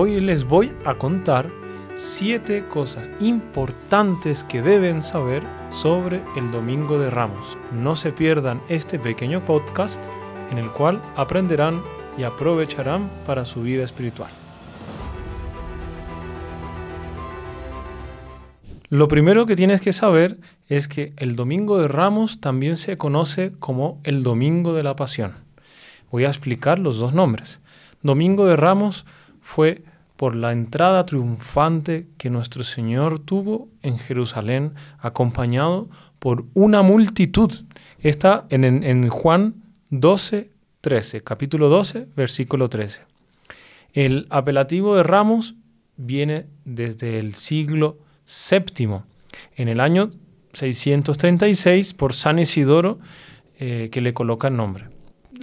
Hoy les voy a contar 7 cosas importantes que deben saber sobre el Domingo de Ramos. No se pierdan este pequeño podcast en el cual aprenderán y aprovecharán para su vida espiritual. Lo primero que tienes que saber es que el Domingo de Ramos también se conoce como el Domingo de la Pasión. Voy a explicar los dos nombres. Domingo de Ramos fue por la entrada triunfante que nuestro Señor tuvo en Jerusalén, acompañado por una multitud. Está en, Juan 12, 13, capítulo 12, versículo 13. El apelativo de ramos viene desde el siglo VII. En el año 636, por San Isidoro, eh, que le coloca el nombre.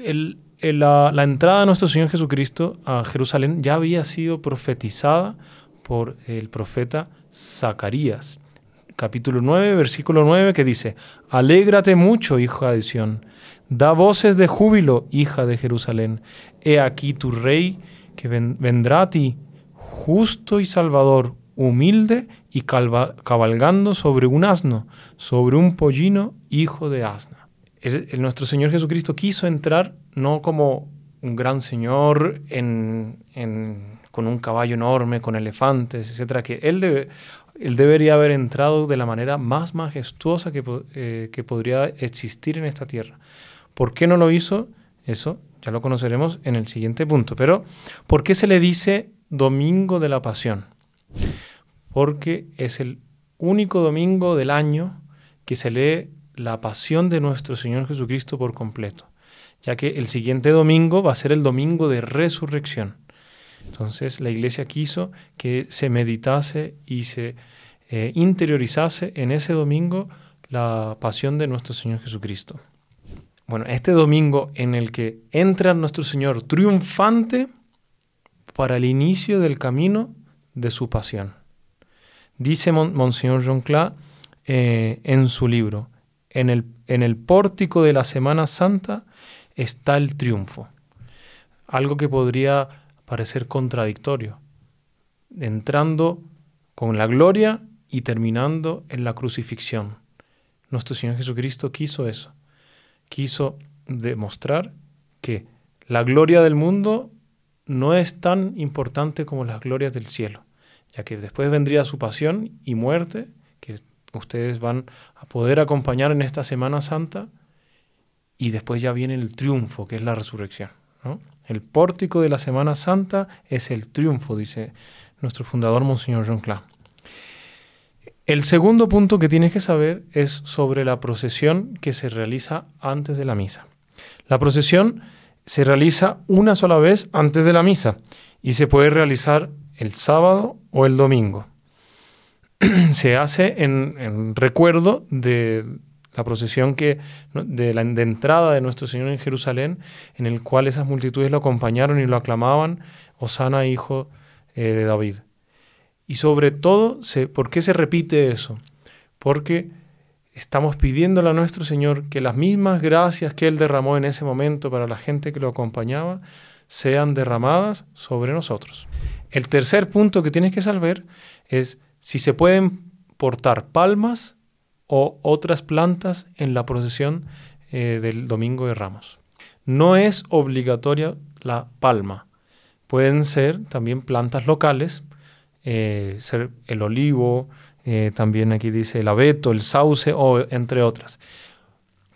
El eh, la, entrada de nuestro Señor Jesucristo a Jerusalén ya había sido profetizada por el profeta Zacarías, capítulo 9, versículo 9, que dice, Alégrate mucho, hija de Sion, da voces de júbilo, hija de Jerusalén, he aquí tu rey que vendrá a ti, justo y salvador, humilde y cabalgando sobre un asno, sobre un pollino, hijo de asna. nuestro Señor Jesucristo quiso entrar no como un gran señor con un caballo enorme, con elefantes, etcétera, que él, debe, él debería haber entrado de la manera más majestuosa que, eh, que podría existir en esta tierra. ¿Por qué no lo hizo? Eso ya lo conoceremos en el siguiente punto. Pero, ¿por qué se le dice Domingo de la Pasión? Porque es el único domingo del año que se lee la pasión de nuestro Señor Jesucristo por completo ya que el siguiente domingo va a ser el domingo de resurrección. Entonces la iglesia quiso que se meditase y se eh, interiorizase en ese domingo la pasión de nuestro Señor Jesucristo. Bueno, este domingo en el que entra nuestro Señor triunfante para el inicio del camino de su pasión. Dice Monseñor John eh, en su libro, en el, en el pórtico de la Semana Santa está el triunfo. Algo que podría parecer contradictorio. Entrando con la gloria y terminando en la crucifixión. Nuestro Señor Jesucristo quiso eso. Quiso demostrar que la gloria del mundo no es tan importante como las glorias del cielo, ya que después vendría su pasión y muerte, que ustedes van a poder acompañar en esta Semana Santa, y después ya viene el triunfo, que es la resurrección. El pórtico de la Semana Santa es el triunfo, dice nuestro fundador, Monseñor John El segundo punto que tienes que saber es sobre la procesión que se realiza antes de la misa. La procesión se realiza una sola vez antes de la misa y se puede realizar el sábado o el domingo. se hace en recuerdo de, la procesión que, de, la, entrada de nuestro Señor en Jerusalén, en el cual esas multitudes lo acompañaron y lo aclamaban, Osana, hijo eh, de David. Y sobre todo, ¿por qué se repite eso? Porque estamos pidiéndole a nuestro Señor que las mismas gracias que Él derramó en ese momento para la gente que lo acompañaba, sean derramadas sobre nosotros. El tercer punto que tienes que saber es si se pueden portar palmas o otras plantas en la procesión eh, del Domingo de Ramos. No es obligatoria la palma. Pueden ser también plantas locales, eh, ser el olivo, eh, también aquí dice el abeto, el sauce, o, entre otras.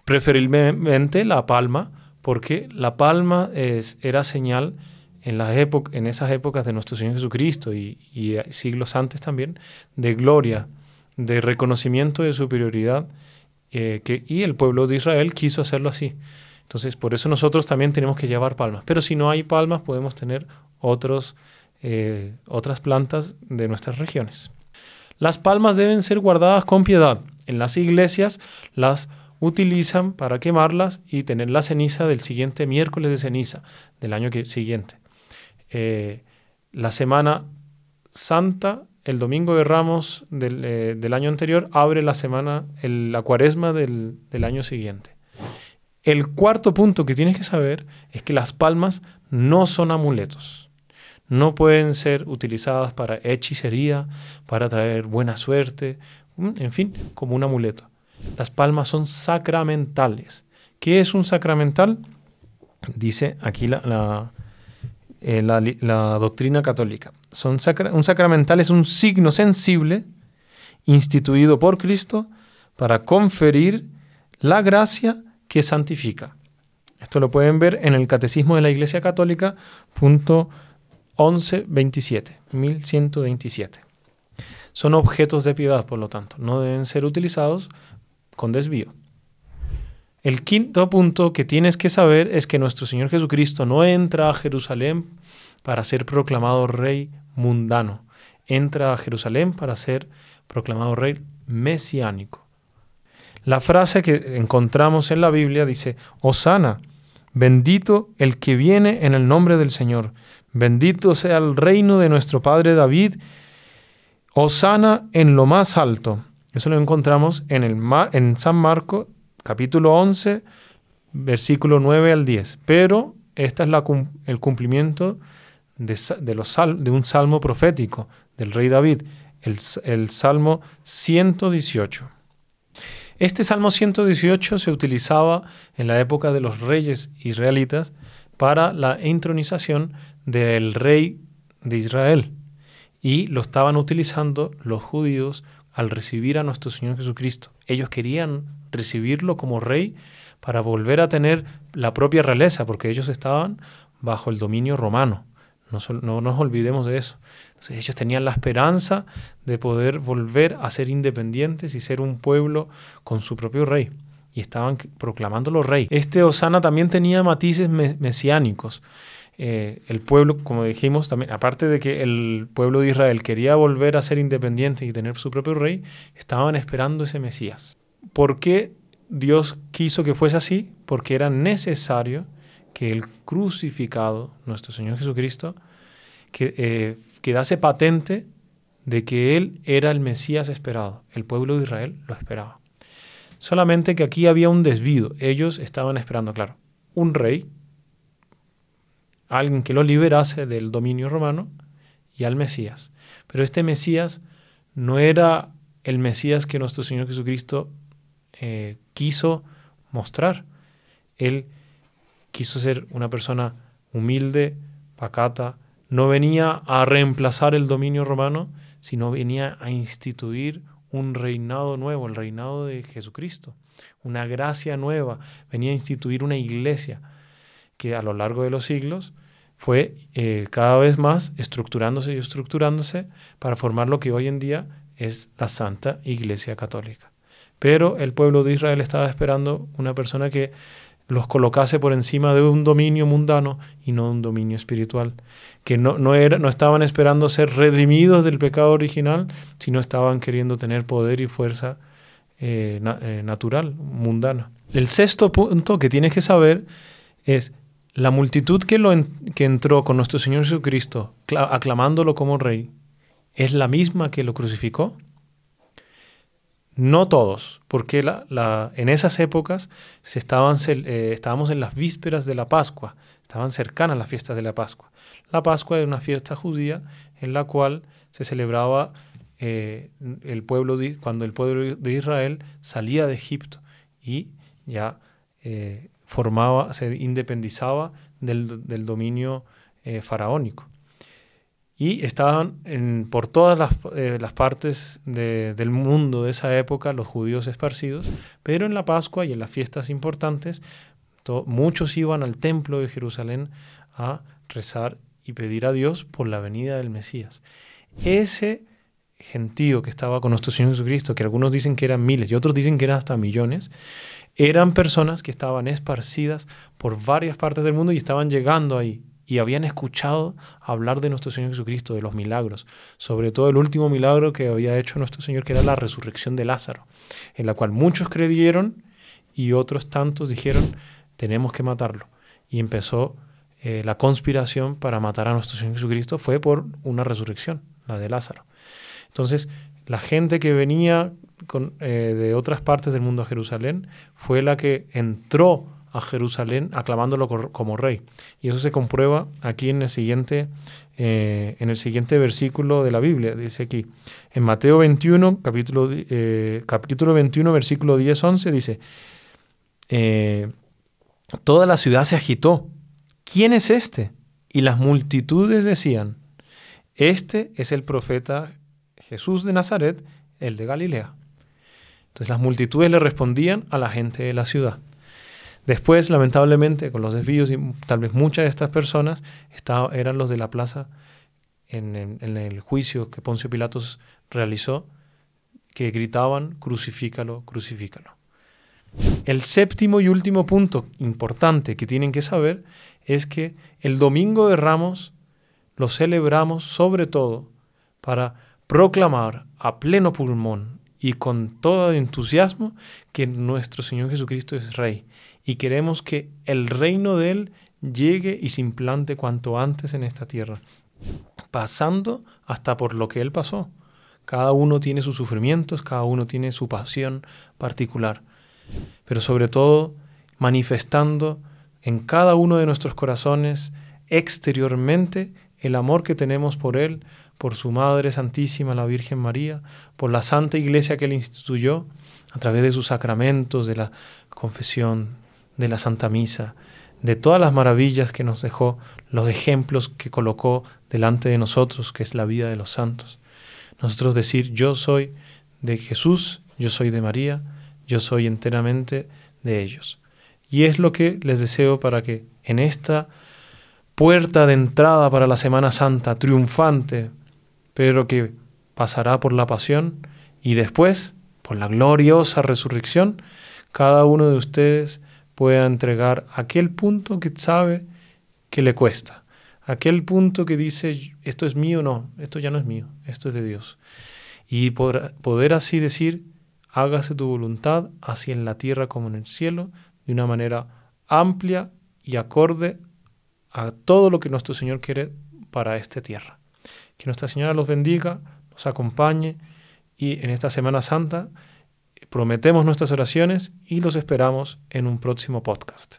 Preferiblemente la palma, porque la palma es, era señal en, las en esas épocas de nuestro Señor Jesucristo y siglos antes también de gloria, de reconocimiento de superioridad eh, que, y el pueblo de Israel quiso hacerlo así. Entonces, por eso nosotros también tenemos que llevar palmas. Pero si no hay palmas, podemos tener otros, eh, otras plantas de nuestras regiones. Las palmas deben ser guardadas con piedad. En las iglesias las utilizan para quemarlas y tener la ceniza del siguiente miércoles de ceniza del año siguiente. Eh, la Semana Santa el domingo de Ramos eh, del, año anterior abre la semana, la cuaresma del, año siguiente. El cuarto punto que tienes que saber es que las palmas no son amuletos. No pueden ser utilizadas para hechicería, para traer buena suerte, mm, en fin, como un amuleto. Las palmas son sacramentales. ¿Qué es un sacramental? Dice aquí la eh, la, doctrina católica. Son un sacramental es un signo sensible instituido por Cristo para conferir la gracia que santifica. Esto lo pueden ver en el Catecismo de la Iglesia Católica, punto 1127, 1127. Son objetos de piedad, por lo tanto, no deben ser utilizados con desvío. El quinto punto que tienes que saber es que nuestro Señor Jesucristo no entra a Jerusalén para ser proclamado rey mundano. Entra a Jerusalén para ser proclamado rey mesiánico. La frase que encontramos en la Biblia dice, Osana, bendito el que viene en el nombre del Señor, bendito sea el reino de nuestro Padre David, Osana en lo más alto. Eso lo encontramos en, el en San Marco capítulo 11, versículo 9 al 10. Pero este es la, el cumplimiento de, un salmo profético del rey David, el, el Salmo 118. Este Salmo 118 se utilizaba en la época de los reyes israelitas para la entronización del rey de Israel. Y lo estaban utilizando los judíos al recibir a nuestro Señor Jesucristo. Ellos querían recibirlo como rey para volver a tener la propia realeza, porque ellos estaban bajo el dominio romano. No, nos olvidemos de eso. Entonces ellos tenían la esperanza de poder volver a ser independientes y ser un pueblo con su propio rey. Y estaban proclamándolo rey. Este Osana también tenía matices mesiánicos. Eh, el pueblo, como dijimos, también, aparte de que el pueblo de Israel quería volver a ser independiente y tener su propio rey, estaban esperando ese Mesías. ¿Por qué Dios quiso que fuese así? Porque era necesario que el crucificado, nuestro Señor Jesucristo, que, eh, quedase patente de que Él era el Mesías esperado. El pueblo de Israel lo esperaba. Solamente que aquí había un desvío. Ellos estaban esperando, claro, un rey, alguien que lo liberase del dominio romano y al Mesías. Pero este Mesías no era el Mesías que nuestro Señor Jesucristo eh, quiso mostrar. Él quiso ser una persona humilde, pacata, no venía a reemplazar el dominio romano, sino venía a instituir un reinado nuevo, el reinado de Jesucristo, una gracia nueva, venía a instituir una iglesia que a lo largo de los siglos fue eh, cada vez más estructurándose y estructurándose para formar lo que hoy en día es la Santa Iglesia Católica. Pero el pueblo de Israel estaba esperando una persona que los colocase por encima de un dominio mundano y no un dominio espiritual, que no, no, era, no estaban esperando ser redimidos del pecado original, sino estaban queriendo tener poder y fuerza eh, eh, natural, mundana. El sexto punto que tienes que saber es la multitud que, lo que entró con nuestro Señor Jesucristo aclamándolo como rey, ¿es la misma que lo crucificó? No todos, porque en esas épocas se estaban, eh, estábamos en las vísperas de la Pascua, estaban cercanas las fiestas de la Pascua. La Pascua era una fiesta judía en la cual se celebraba eh, el pueblo cuando el pueblo de Israel salía de Egipto y ya eh, formaba, se independizaba del, dominio faraónico y estaban en, por todas las, eh, partes del mundo de esa época los judíos esparcidos, pero en la Pascua y en las fiestas importantes muchos iban al templo de Jerusalén a rezar y pedir a Dios por la venida del Mesías. Ese gentío que estaba con nuestro Señor Jesucristo, que algunos dicen que eran miles y otros dicen que eran hasta millones, eran personas que estaban esparcidas por varias partes del mundo y estaban llegando ahí y habían escuchado hablar de nuestro Señor Jesucristo, de los milagros, sobre todo el último milagro que había hecho nuestro Señor, que era la resurrección de Lázaro, en la cual muchos creyeron y otros tantos dijeron, tenemos que matarlo. Y empezó eh, la conspiración para matar a nuestro Señor Jesucristo, fue por una resurrección, la de Lázaro. Entonces, la gente que venía eh, de otras partes del mundo a Jerusalén fue la que entró a Jerusalén aclamándolo como rey. Y eso se comprueba aquí en el siguiente, eh, en el siguiente versículo de la Biblia. Dice aquí, en Mateo 21, capítulo, eh, capítulo 21, versículo 10, 11, dice, eh, toda la ciudad se agitó. ¿Quién es este? Y las multitudes decían, este es el profeta Jesús de Nazaret, el de Galilea. Entonces las multitudes le respondían a la gente de la ciudad. Después, lamentablemente, con los desvíos, y tal vez muchas de estas personas eran los de la plaza en, el juicio que Poncio Pilatos realizó, que gritaban, crucifícalo, crucifícalo. El séptimo y último punto importante que tienen que saber es que el Domingo de Ramos lo celebramos sobre todo para proclamar a pleno pulmón y con todo entusiasmo que nuestro Señor Jesucristo es Rey y queremos que el reino de Él llegue y se implante cuanto antes en esta tierra, pasando hasta por lo que Él pasó. Cada uno tiene sus sufrimientos, cada uno tiene su pasión particular, pero sobre todo manifestando en cada uno de nuestros corazones exteriormente el amor que tenemos por Él, por su Madre Santísima, la Virgen María, por la Santa Iglesia que le instituyó, a través de sus sacramentos, de la confesión, de la Santa Misa, de todas las maravillas que nos dejó, los ejemplos que colocó delante de nosotros, que es la vida de los santos. Nosotros decir, yo soy de Jesús, yo soy de María, yo soy enteramente de ellos. Y es lo que les deseo para que en esta puerta de entrada para la Semana Santa, triunfante, pero que pasará por la pasión y después, por la gloriosa resurrección, cada uno de ustedes pueda entregar aquel punto que sabe que le cuesta, aquel punto que dice, esto es mío, no, esto ya no es mío, esto es de Dios. Y poder así decir, hágase tu voluntad, así en la tierra como en el cielo, de una manera amplia y acorde a todo lo que nuestro Señor quiere para esta tierra. Que Nuestra Señora los bendiga, nos acompañe y en esta Semana Santa eh, prometemos nuestras oraciones y los esperamos en un próximo podcast.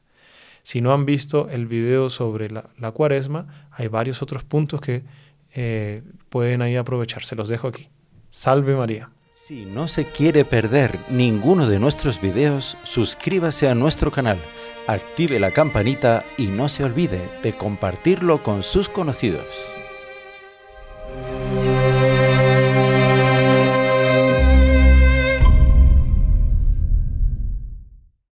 Si no han visto el video sobre la, cuaresma, hay varios otros puntos que eh, pueden ahí aprovecharse. Los dejo aquí. Salve María. Si no se quiere perder ninguno de nuestros videos, suscríbase a nuestro canal, active la campanita y no se olvide de compartirlo con sus conocidos.